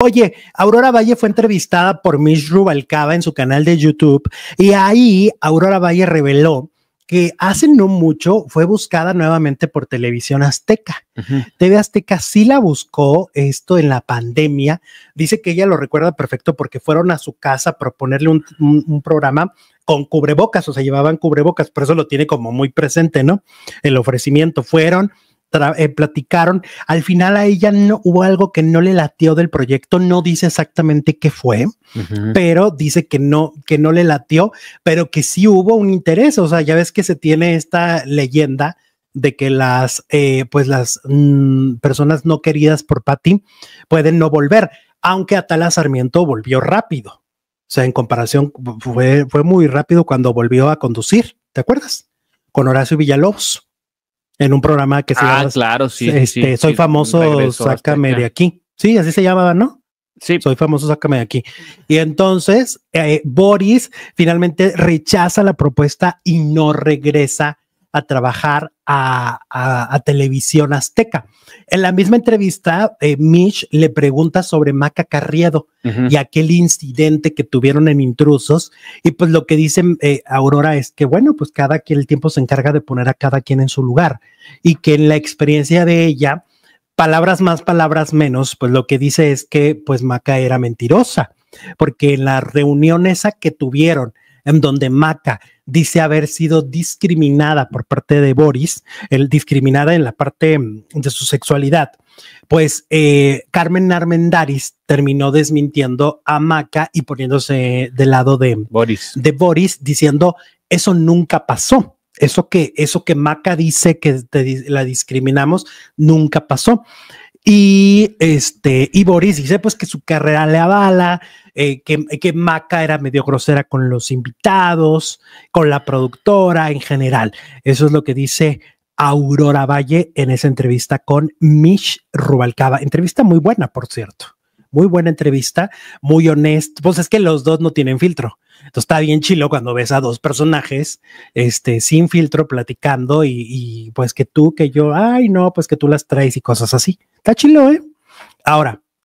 Oye, Aurora Valle fue entrevistada por Mish Rubalcaba en su canal de YouTube y ahí Aurora Valle reveló que hace no mucho fue buscada nuevamente por Televisión Azteca. TV Azteca sí la buscó esto en la pandemia. Dice que ella lo recuerda perfecto porque fueron a su casa a proponerle un, programa con cubrebocas, o sea, llevaban cubrebocas, por eso lo tiene como muy presente, ¿no? El ofrecimiento fueron, eh, platicaron. Al final a ella no hubo algo que no le latió del proyecto, no dice exactamente qué fue, pero dice que no, que no le latió, pero que sí hubo un interés. O sea, ya ves que se tiene esta leyenda de que las, eh, pues las mm, personas no queridas por Paty pueden no volver, aunque Atala Sarmiento volvió rápido. O sea, en comparación, fue, fue muy rápido cuando volvió a conducir, ¿te acuerdas? Con Horacio Villalobos en un programa que se ah, llama claro, sí, este, Soy famoso, sácame de aquí. Sí, así se llamaba, ¿no? Sí. Soy famoso, sácame de aquí. Y entonces eh, Boris finalmente rechaza la propuesta y no regresa a trabajar a, Televisión Azteca. En la misma entrevista, eh, Mish le pregunta sobre Maca Carriedo y aquel incidente que tuvieron en Intrusos. Y pues lo que dice eh, Aurora es que, bueno, pues cada quien el tiempo se encarga de poner a cada quien en su lugar y que en la experiencia de ella, palabras más, palabras menos, pues lo que dice es que pues Maca era mentirosa, porque en la reunión esa que tuvieron, en donde Maca dice haber sido discriminada por parte de Boris, el discriminada en la parte mm, de su sexualidad, pues eh, Carmen Armendaris terminó desmintiendo a Maca y poniéndose del lado de Boris, de Boris diciendo eso nunca pasó. Eso que, eso que Maca dice que la discriminamos nunca pasó. Y este, y Boris dice pues que su carrera le avala, eh, que, que, Maca era medio grosera con los invitados, con la productora en general. Eso es lo que dice Aurora Valle en esa entrevista con Mish Rubalcaba. Entrevista muy buena, por cierto muy buena entrevista, muy honesto. Pues es que los dos no tienen filtro. Entonces está bien chilo cuando ves a dos personajes este, sin filtro platicando y, y pues que tú, que yo, ay, no, pues que tú las traes y cosas así. Está chilo, ¿eh? Ahora,